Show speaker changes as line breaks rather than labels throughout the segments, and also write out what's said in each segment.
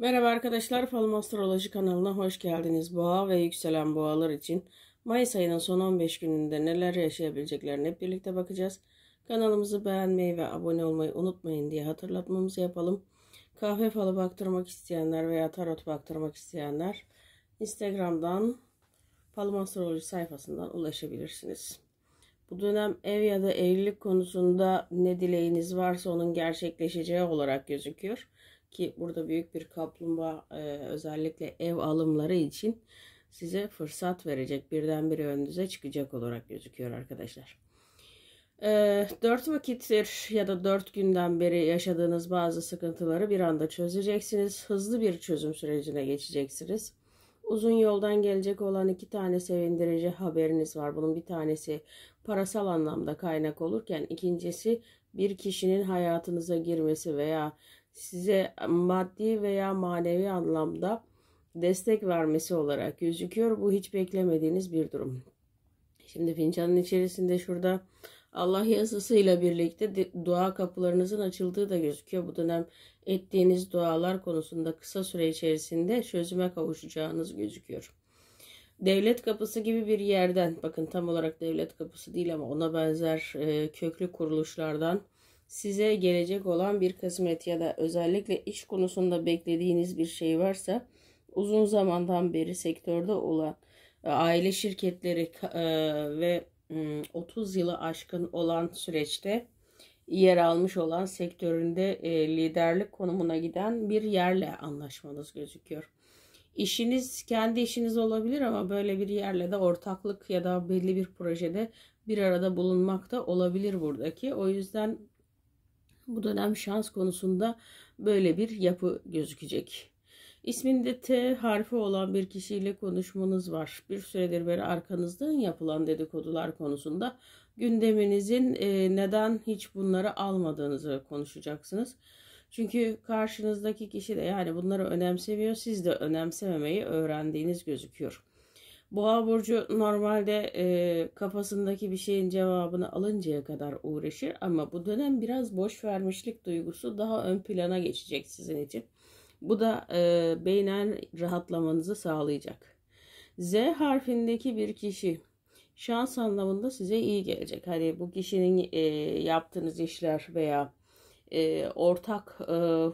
Merhaba arkadaşlar, Falım Astroloji kanalına hoş geldiniz. Boğa ve yükselen boğalar için Mayıs ayının son 15 gününde neler yaşayabileceklerini birlikte bakacağız. Kanalımızı beğenmeyi ve abone olmayı unutmayın diye hatırlatmamızı yapalım. Kahve falı baktırmak isteyenler veya tarot baktırmak isteyenler Instagram'dan Falım Astroloji sayfasından ulaşabilirsiniz. Bu dönem ev ya da evlilik konusunda ne dileğiniz varsa onun gerçekleşeceği olarak gözüküyor ki burada büyük bir kaplumbağa e, özellikle ev alımları için size fırsat verecek. Birdenbire önünüze çıkacak olarak gözüküyor arkadaşlar. E, 4 vakittir ya da 4 günden beri yaşadığınız bazı sıkıntıları bir anda çözeceksiniz. Hızlı bir çözüm sürecine geçeceksiniz. Uzun yoldan gelecek olan iki tane sevindirici haberiniz var. Bunun bir tanesi parasal anlamda kaynak olurken ikincisi bir kişinin hayatınıza girmesi veya size maddi veya manevi anlamda destek vermesi olarak gözüküyor. Bu hiç beklemediğiniz bir durum. Şimdi fincanın içerisinde şurada Allah yazısıyla birlikte dua kapılarınızın açıldığı da gözüküyor. Bu dönem ettiğiniz dualar konusunda kısa süre içerisinde çözüme kavuşacağınız gözüküyor. Devlet kapısı gibi bir yerden bakın tam olarak devlet kapısı değil ama ona benzer köklü kuruluşlardan size gelecek olan bir kısmet ya da özellikle iş konusunda beklediğiniz bir şey varsa uzun zamandan beri sektörde olan e, aile şirketleri e, ve 30 hmm, yılı aşkın olan süreçte yer almış olan sektöründe e, liderlik konumuna giden bir yerle anlaşmanız gözüküyor. İşiniz kendi işiniz olabilir ama böyle bir yerle de ortaklık ya da belli bir projede bir arada bulunmak da olabilir buradaki. O yüzden bu dönem şans konusunda böyle bir yapı gözükecek. İsminde T harfi olan bir kişiyle konuşmanız var. Bir süredir beri arkanızdan yapılan dedikodular konusunda gündeminizin e, neden hiç bunları almadığınızı konuşacaksınız. Çünkü karşınızdaki kişi de yani bunları önemsemiyor. Siz de önemsememeyi öğrendiğiniz gözüküyor. Boğa burcu normalde e, kafasındaki bir şeyin cevabını alıncaya kadar uğraşır ama bu dönem biraz boş vermişlik duygusu daha ön plana geçecek sizin için. Bu da e, beynen rahatlamanızı sağlayacak. Z harfindeki bir kişi şans anlamında size iyi gelecek. Hani bu kişinin e, yaptığınız işler veya e, ortak e,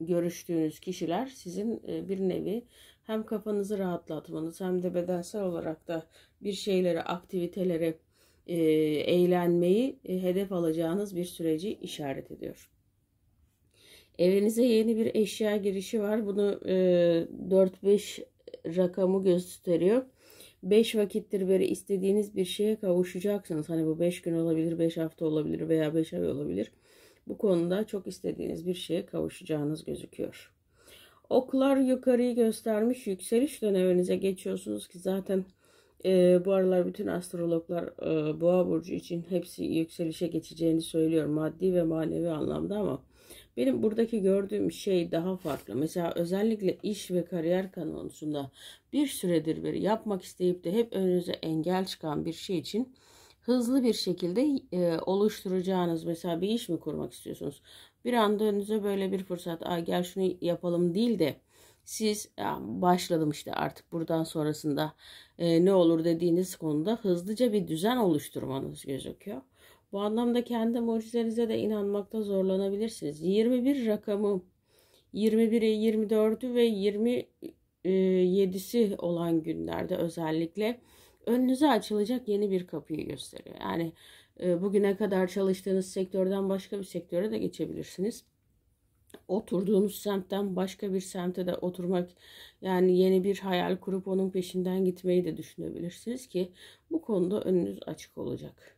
görüştüğünüz kişiler sizin e, bir nevi hem kafanızı rahatlatmanız hem de bedensel olarak da bir şeylere, aktivitelere, e, eğlenmeyi e, hedef alacağınız bir süreci işaret ediyor. Evinize yeni bir eşya girişi var. Bunu e, 4-5 rakamı gösteriyor. 5 vakittir beri istediğiniz bir şeye kavuşacaksınız. Hani bu 5 gün olabilir, 5 hafta olabilir veya 5 ay olabilir. Bu konuda çok istediğiniz bir şeye kavuşacağınız gözüküyor. Oklar yukarıyı göstermiş yükseliş döneminize geçiyorsunuz ki zaten e, bu aralar bütün astrologlar e, boğa burcu için hepsi yükselişe geçeceğini söylüyor maddi ve manevi anlamda ama benim buradaki gördüğüm şey daha farklı. Mesela özellikle iş ve kariyer konusunda bir süredir beri yapmak isteyip de hep önünüze engel çıkan bir şey için hızlı bir şekilde e, oluşturacağınız mesela bir iş mi kurmak istiyorsunuz? Bir anda önünüze böyle bir fırsat, Aa, gel şunu yapalım değil de siz ya, başladım işte artık buradan sonrasında e, ne olur dediğiniz konuda hızlıca bir düzen oluşturmanız gözüküyor. Bu anlamda kendi mucizenize de inanmakta zorlanabilirsiniz. 21 rakamı 21'i, 24'ü ve 27'si e, olan günlerde özellikle önünüze açılacak yeni bir kapıyı gösteriyor. Yani e, bugüne kadar çalıştığınız sektörden başka bir sektöre de geçebilirsiniz. Oturduğunuz semtten başka bir semte de oturmak yani yeni bir hayal kurup onun peşinden gitmeyi de düşünebilirsiniz ki bu konuda önünüz açık olacak.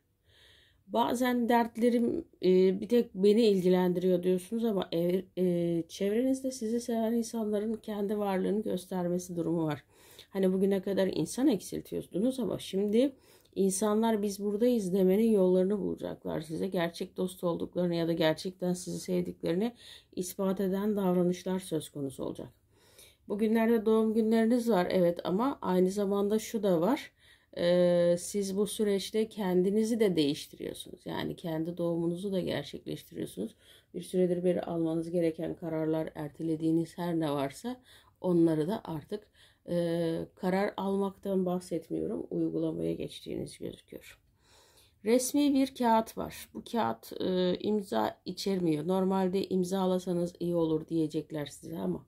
Bazen dertlerim e, bir tek beni ilgilendiriyor diyorsunuz ama ev, e, çevrenizde sizi seven insanların kendi varlığını göstermesi durumu var. Hani bugüne kadar insan eksiltiyordunuz ama şimdi insanlar biz buradayız demenin yollarını bulacaklar size. Gerçek dost olduklarını ya da gerçekten sizi sevdiklerini ispat eden davranışlar söz konusu olacak. Bugünlerde doğum günleriniz var evet ama aynı zamanda şu da var siz bu süreçte kendinizi de değiştiriyorsunuz. Yani kendi doğumunuzu da gerçekleştiriyorsunuz. Bir süredir beri almanız gereken kararlar, ertelediğiniz her ne varsa onları da artık e, karar almaktan bahsetmiyorum. Uygulamaya geçtiğiniz gözüküyor. Resmi bir kağıt var. Bu kağıt e, imza içermiyor. Normalde imzalasanız iyi olur diyecekler size ama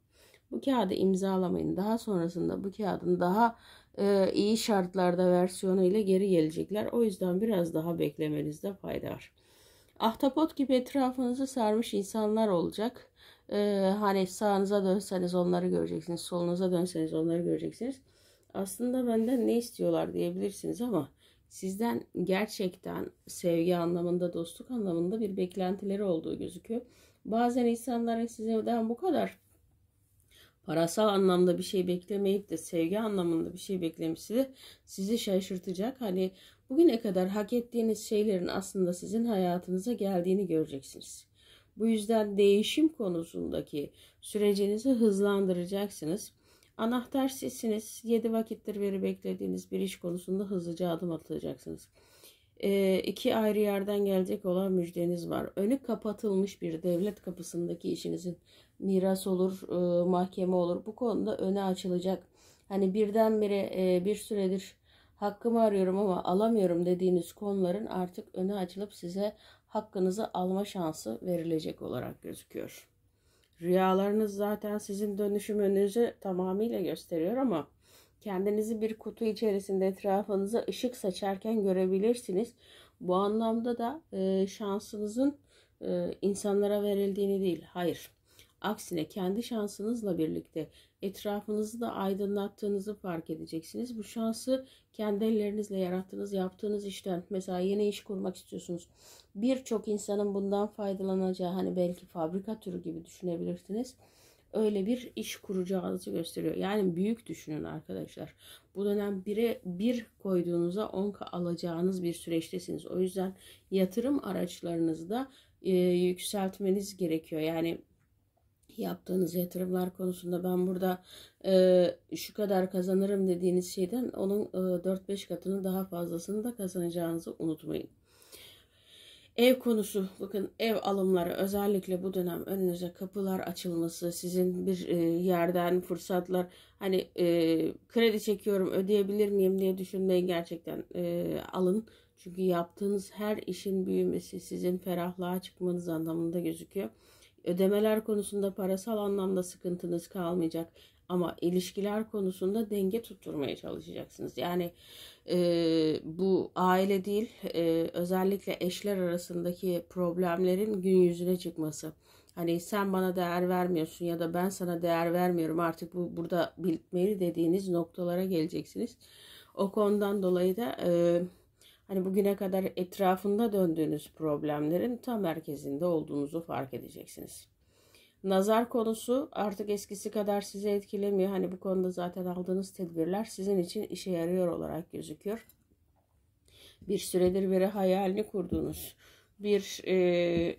bu kağıdı imzalamayın. Daha sonrasında bu kağıdın daha e, iyi şartlarda versiyonu ile geri gelecekler. O yüzden biraz daha beklemenizde fayda var. Ahtapot gibi etrafınızı sarmış insanlar olacak. Ee, hani sağınıza dönseniz onları göreceksiniz. Solunuza dönseniz onları göreceksiniz. Aslında benden ne istiyorlar diyebilirsiniz ama sizden gerçekten sevgi anlamında, dostluk anlamında bir beklentileri olduğu gözüküyor. Bazen insanların sizden bu kadar parasal anlamda bir şey beklemeyip de sevgi anlamında bir şey beklemesi sizi şaşırtacak. Hani bugüne kadar hak ettiğiniz şeylerin aslında sizin hayatınıza geldiğini göreceksiniz. Bu yüzden değişim konusundaki sürecinizi hızlandıracaksınız. Anahtar sizsiniz. 7 vakittir beri beklediğiniz bir iş konusunda hızlıca adım atacaksınız e, iki ayrı yerden gelecek olan müjdeniz var. Önü kapatılmış bir devlet kapısındaki işinizin miras olur, e, mahkeme olur. Bu konuda öne açılacak. Hani birdenbire e, bir süredir hakkımı arıyorum ama alamıyorum dediğiniz konuların artık öne açılıp size hakkınızı alma şansı verilecek olarak gözüküyor. Rüyalarınız zaten sizin dönüşümünüzü tamamıyla gösteriyor ama Kendinizi bir kutu içerisinde etrafınıza ışık saçarken görebilirsiniz. Bu anlamda da e, şansınızın e, insanlara verildiğini değil. Hayır. Aksine kendi şansınızla birlikte etrafınızı da aydınlattığınızı fark edeceksiniz. Bu şansı kendi ellerinizle yarattığınız, yaptığınız işten mesela yeni iş kurmak istiyorsunuz. Birçok insanın bundan faydalanacağı hani belki fabrika türü gibi düşünebilirsiniz öyle bir iş kuracağınızı gösteriyor. Yani büyük düşünün arkadaşlar. Bu dönem 1'e 1 koyduğunuzda 10 alacağınız bir süreçtesiniz. O yüzden yatırım araçlarınızı da e, yükseltmeniz gerekiyor. Yani yaptığınız yatırımlar konusunda ben burada e, şu kadar kazanırım dediğiniz şeyden onun e, 4-5 katını daha fazlasını da kazanacağınızı unutmayın. Ev konusu bakın ev alımları özellikle bu dönem önünüze kapılar açılması sizin bir e, yerden fırsatlar hani e, kredi çekiyorum ödeyebilir miyim diye düşünmeyi gerçekten e, alın. Çünkü yaptığınız her işin büyümesi sizin ferahlığa çıkmanız anlamında gözüküyor. Ödemeler konusunda parasal anlamda sıkıntınız kalmayacak. Ama ilişkiler konusunda denge tutturmaya çalışacaksınız. Yani e, bu aile değil e, özellikle eşler arasındaki problemlerin gün yüzüne çıkması. Hani sen bana değer vermiyorsun ya da ben sana değer vermiyorum artık bu burada bitmeli dediğiniz noktalara geleceksiniz. O konudan dolayı da e, hani bugüne kadar etrafında döndüğünüz problemlerin tam merkezinde olduğunuzu fark edeceksiniz. Nazar konusu artık eskisi kadar sizi etkilemiyor. Hani bu konuda zaten aldığınız tedbirler sizin için işe yarıyor olarak gözüküyor. Bir süredir beri hayalini kurduğunuz bir e,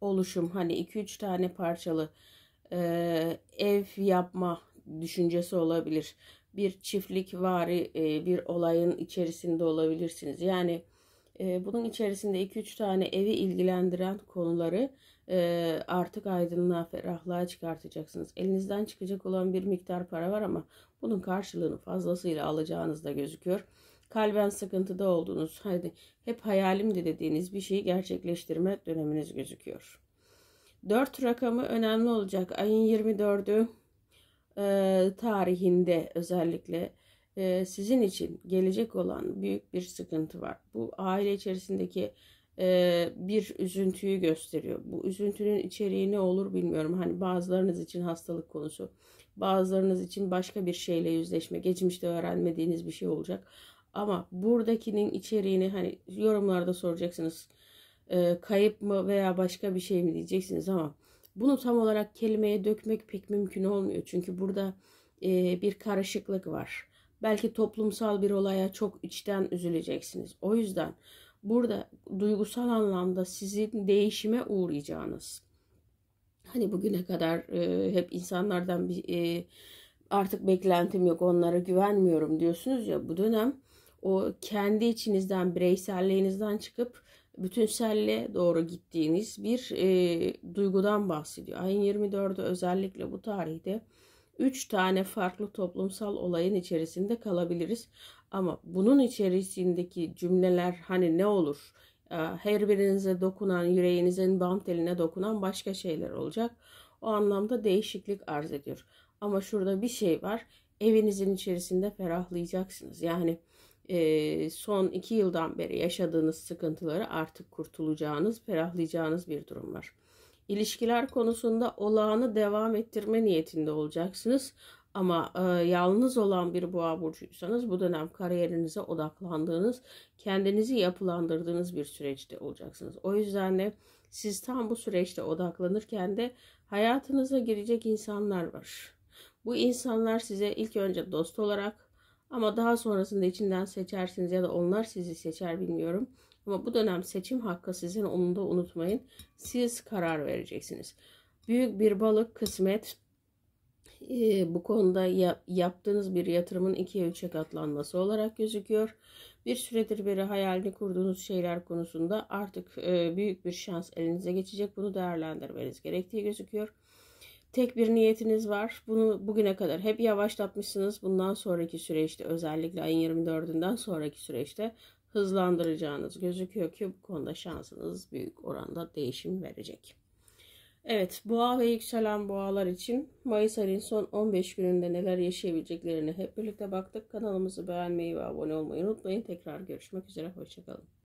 oluşum hani 2-3 tane parçalı e, ev yapma düşüncesi olabilir. Bir çiftlik vari e, bir olayın içerisinde olabilirsiniz. Yani e, bunun içerisinde 2-3 tane evi ilgilendiren konuları ee, artık aydınlığa, ferahlığa çıkartacaksınız. Elinizden çıkacak olan bir miktar para var ama bunun karşılığını fazlasıyla alacağınız da gözüküyor. Kalben sıkıntıda olduğunuz, haydi hep hayalimdi dediğiniz bir şeyi gerçekleştirme döneminiz gözüküyor. 4 rakamı önemli olacak. Ayın 24'ü e, tarihinde özellikle e, sizin için gelecek olan büyük bir sıkıntı var. Bu aile içerisindeki e, bir üzüntüyü gösteriyor. Bu üzüntünün içeriği ne olur bilmiyorum. Hani bazılarınız için hastalık konusu, bazılarınız için başka bir şeyle yüzleşme, geçmişte öğrenmediğiniz bir şey olacak. Ama buradakinin içeriğini hani yorumlarda soracaksınız. E, kayıp mı veya başka bir şey mi diyeceksiniz ama bunu tam olarak kelimeye dökmek pek mümkün olmuyor. Çünkü burada e, bir karışıklık var. Belki toplumsal bir olaya çok içten üzüleceksiniz. O yüzden burada duygusal anlamda sizin değişime uğrayacağınız. Hani bugüne kadar e, hep insanlardan bir e, artık beklentim yok onlara güvenmiyorum diyorsunuz ya bu dönem o kendi içinizden bireyselliğinizden çıkıp bütünselle doğru gittiğiniz bir e, duygudan bahsediyor. Ayın 24'ü özellikle bu tarihte 3 tane farklı toplumsal olayın içerisinde kalabiliriz. Ama bunun içerisindeki cümleler hani ne olur? Ee, her birinize dokunan, yüreğinizin bam teline dokunan başka şeyler olacak. O anlamda değişiklik arz ediyor. Ama şurada bir şey var. Evinizin içerisinde ferahlayacaksınız. Yani e, son iki yıldan beri yaşadığınız sıkıntıları artık kurtulacağınız, ferahlayacağınız bir durum var. İlişkiler konusunda olağanı devam ettirme niyetinde olacaksınız. Ama e, yalnız olan bir boğa burcuysanız bu dönem kariyerinize odaklandığınız, kendinizi yapılandırdığınız bir süreçte olacaksınız. O yüzden de siz tam bu süreçte odaklanırken de hayatınıza girecek insanlar var. Bu insanlar size ilk önce dost olarak ama daha sonrasında içinden seçersiniz ya da onlar sizi seçer bilmiyorum. Ama bu dönem seçim hakkı sizin onu da unutmayın. Siz karar vereceksiniz. Büyük bir balık kısmet ee, bu konuda yaptığınız bir yatırımın ikiye üçe katlanması olarak gözüküyor. Bir süredir beri hayalini kurduğunuz şeyler konusunda artık e, büyük bir şans elinize geçecek. Bunu değerlendirmeniz gerektiği gözüküyor. Tek bir niyetiniz var. Bunu bugüne kadar hep yavaşlatmışsınız. Bundan sonraki süreçte özellikle ayın 24'ünden sonraki süreçte hızlandıracağınız gözüküyor ki bu konuda şansınız büyük oranda değişim verecek. Evet, boğa ve yükselen boğalar için Mayıs ayının son 15 gününde neler yaşayabileceklerini hep birlikte baktık. Kanalımızı beğenmeyi ve abone olmayı unutmayın. Tekrar görüşmek üzere, hoşçakalın.